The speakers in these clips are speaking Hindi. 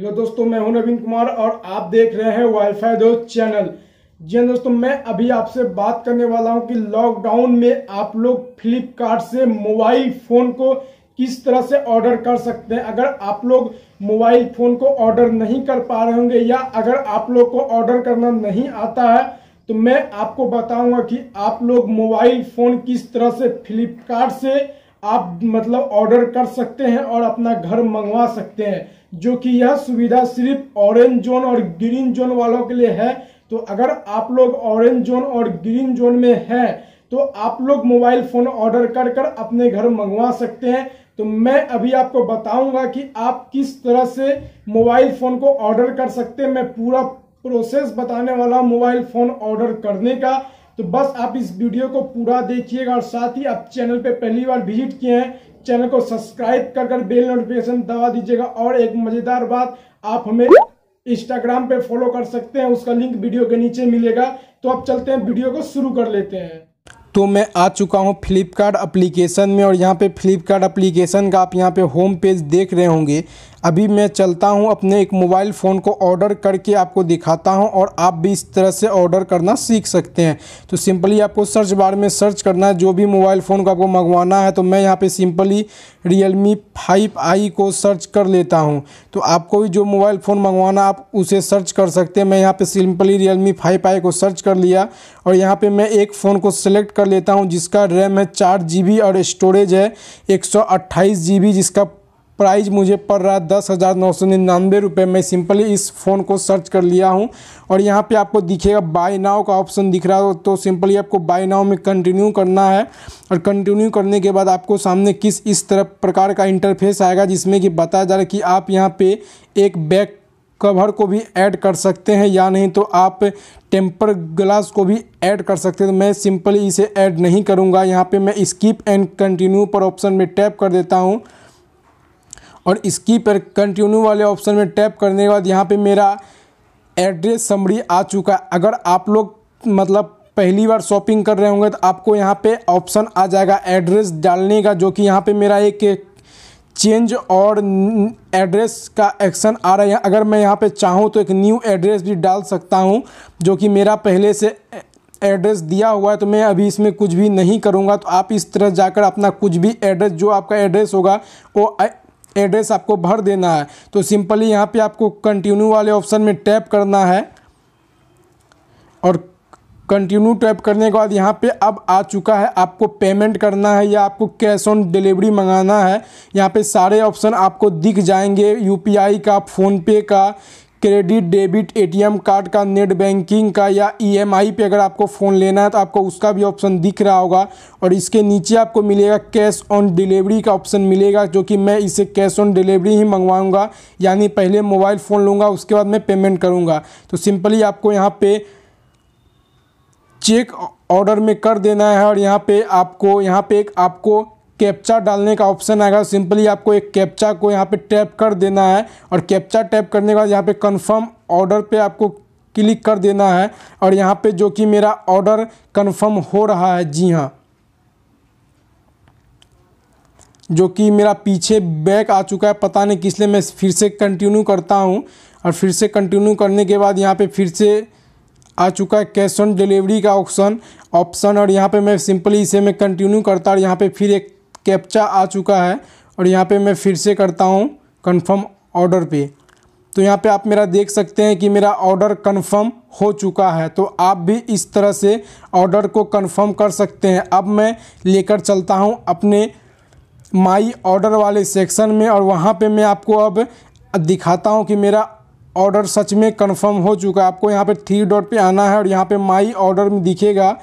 हेलो दोस्तों मैं हूं नवीन कुमार और आप देख रहे हैं वाईफाई दो चैनल जी हाँ दोस्तों मैं अभी आपसे बात करने वाला हूं कि लॉकडाउन में आप लोग फ्लिपकार्ट से मोबाइल फ़ोन को किस तरह से ऑर्डर कर सकते हैं अगर आप लोग मोबाइल फ़ोन को ऑर्डर नहीं कर पा रहे होंगे या अगर आप लोग को ऑर्डर करना नहीं आता है तो मैं आपको बताऊंगा कि आप लोग मोबाइल फ़ोन किस तरह से फ्लिपकार्ट से आप मतलब ऑर्डर कर सकते हैं और अपना घर मंगवा सकते हैं जो कि यह सुविधा सिर्फ ऑरेंज जोन और ग्रीन जोन वालों के लिए है तो अगर आप लोग ऑरेंज जोन और ग्रीन जोन में हैं तो आप लोग मोबाइल फ़ोन ऑर्डर कर कर अपने घर मंगवा सकते हैं तो मैं अभी आपको बताऊंगा कि आप किस तरह से मोबाइल फ़ोन को ऑर्डर कर सकते हैं मैं पूरा प्रोसेस बताने वाला मोबाइल फ़ोन ऑर्डर करने का तो बस आप इस वीडियो को पूरा देखिएगा और साथ ही आप चैनल पे पहली बार विजिट किए हैं चैनल को सब्सक्राइब कर कर बेल नोटिफिकेशन दबा दीजिएगा और एक मजेदार बात आप हमें इंस्टाग्राम पे फॉलो कर सकते हैं उसका लिंक वीडियो के नीचे मिलेगा तो आप चलते हैं वीडियो को शुरू कर लेते हैं तो मैं आ चुका हूँ फ्लिपकार्ट अप्लीकेशन में और यहाँ पे फ्लिपकार्ट अप्लीकेशन का आप यहाँ पे होम पेज देख रहे होंगे अभी मैं चलता हूँ अपने एक मोबाइल फ़ोन को ऑर्डर करके आपको दिखाता हूँ और आप भी इस तरह से ऑर्डर करना सीख सकते हैं तो सिंपली आपको सर्च बार में सर्च करना है जो भी मोबाइल फ़ोन को आपको मंगवाना है तो मैं यहाँ पर सिंपली रियलमी फाइव आई को सर्च कर लेता हूँ तो आपको भी जो मोबाइल फ़ोन मंगवाना आप उसे सर्च कर सकते हैं मैं यहाँ पे simply Realme five i को सर्च कर लिया और यहाँ पे मैं एक फ़ोन को सिलेक्ट कर लेता हूँ जिसका रैम है चार जी और स्टोरेज है एक सौ जिसका प्राइस मुझे पड़ रहा है दस हज़ार नौ सौ निन्यानवे रुपये मैं सिंपली इस फ़ोन को सर्च कर लिया हूँ और यहाँ पे आपको दिखेगा बाय नाव का ऑप्शन दिख रहा हो तो सिंपली आपको बाय नाव में कंटिन्यू करना है और कंटिन्यू करने के बाद आपको सामने किस इस तरह प्रकार का इंटरफेस आएगा जिसमें कि बताया जा रहा है कि आप यहाँ पर एक बैक कवर को भी ऐड कर सकते हैं या नहीं तो आप टेम्पर ग्लास को भी ऐड कर सकते हैं तो मैं सिंपली इसे ऐड नहीं करूँगा यहाँ पे मैं स्किप एंड कंटिन्यू पर ऑप्शन में टैप कर देता हूँ और इसकी पर कंटिन्यू वाले ऑप्शन में टैप करने के बाद यहाँ पे मेरा एड्रेस समरी आ चुका है अगर आप लोग मतलब पहली बार शॉपिंग कर रहे होंगे तो आपको यहाँ पे ऑप्शन आ जाएगा एड्रेस डालने का जो कि यहाँ पे मेरा एक चेंज और एड्रेस का एक्शन आ रहा है अगर मैं यहाँ पे चाहूँ तो एक न्यू एड्रेस भी डाल सकता हूँ जो कि मेरा पहले से एड्रेस दिया हुआ है तो मैं अभी इसमें कुछ भी नहीं करूँगा तो आप इस तरह जाकर अपना कुछ भी एड्रेस जो आपका एड्रेस होगा वो एड्रेस आपको भर देना है तो सिंपली यहाँ पे आपको कंटिन्यू वाले ऑप्शन में टैप करना है और कंटिन्यू टैप करने के बाद यहाँ पे अब आ चुका है आपको पेमेंट करना है या आपको कैश ऑन डिलीवरी मंगाना है यहाँ पे सारे ऑप्शन आपको दिख जाएंगे यूपीआई का फ़ोनपे का क्रेडिट डेबिट एटीएम कार्ड का नेट बैंकिंग का या ईएमआई पे अगर आपको फ़ोन लेना है तो आपको उसका भी ऑप्शन दिख रहा होगा और इसके नीचे आपको मिलेगा कैश ऑन डिलीवरी का ऑप्शन मिलेगा जो कि मैं इसे कैश ऑन डिलीवरी ही मंगवाऊंगा यानी पहले मोबाइल फ़ोन लूँगा उसके बाद मैं पेमेंट करूँगा तो सिंपली आपको यहाँ पर चेक ऑर्डर में कर देना है और यहाँ पे आपको यहाँ पे एक आपको कैप्चा डालने का ऑप्शन आएगा सिंपली आपको एक कैप्चा को यहाँ पे टैप कर देना है और कैप्चा टैप करने के बाद यहाँ पे कंफर्म ऑर्डर पे आपको क्लिक कर देना है और यहाँ पे जो कि मेरा ऑर्डर कंफर्म हो रहा है जी हाँ जो कि मेरा पीछे बैक आ चुका है पता नहीं किस लिए मैं फिर से कंटिन्यू करता हूँ और फिर से कंटिन्यू करने के बाद यहाँ पर फिर से आ चुका है कैश ऑन डिलीवरी का ऑप्शन ऑप्शन और यहाँ पे मैं सिंपली इसे मैं कंटिन्यू करता और यहाँ पे फिर एक कैप्चा आ चुका है और यहाँ पे मैं फिर से करता हूँ कंफर्म ऑर्डर पे तो यहाँ पे आप मेरा देख सकते हैं कि मेरा ऑर्डर कंफर्म हो चुका है तो आप भी इस तरह से ऑर्डर को कंफर्म कर सकते हैं अब मैं लेकर चलता हूँ अपने माई ऑर्डर वाले सेक्शन में और वहाँ पे मैं आपको अब दिखाता हूँ कि मेरा ऑर्डर सच में कंफर्म हो चुका है आपको यहाँ पे थ्री डॉट पे आना है और यहाँ पे माई ऑर्डर में दिखेगा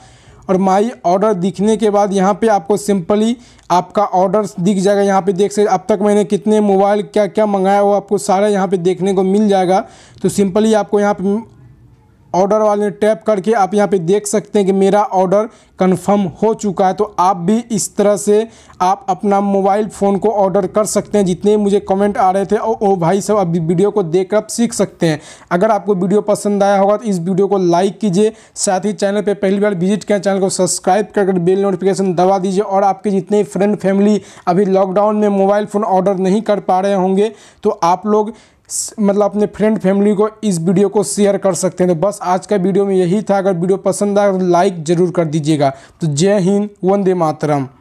और माई ऑर्डर दिखने के बाद यहाँ पे आपको सिंपली आपका ऑर्डर दिख जाएगा यहाँ पे देख सकते अब तक मैंने कितने मोबाइल क्या क्या मंगाया वो आपको सारा यहाँ पे देखने को मिल जाएगा तो सिंपली आपको यहाँ पे ऑर्डर वाले टैप करके आप यहाँ पे देख सकते हैं कि मेरा ऑर्डर कंफर्म हो चुका है तो आप भी इस तरह से आप अपना मोबाइल फ़ोन को ऑर्डर कर सकते हैं जितने मुझे कमेंट आ रहे थे और ओ भाई सब अभी वीडियो को देख आप सीख सकते हैं अगर आपको वीडियो पसंद आया होगा तो इस वीडियो को लाइक कीजिए साथ ही चैनल पर पहली बार विजिट करें चैनल को सब्सक्राइब करके बिल नोटिफिकेशन दबा दीजिए और आपके जितने फ्रेंड फैमिली अभी लॉकडाउन में मोबाइल फ़ोन ऑर्डर नहीं कर पा रहे होंगे तो आप लोग मतलब अपने फ्रेंड फैमिली को इस वीडियो को शेयर कर सकते हैं तो बस आज का वीडियो में यही था अगर वीडियो पसंद आए लाइक ज़रूर कर दीजिएगा तो जय हिंद वंदे मातरम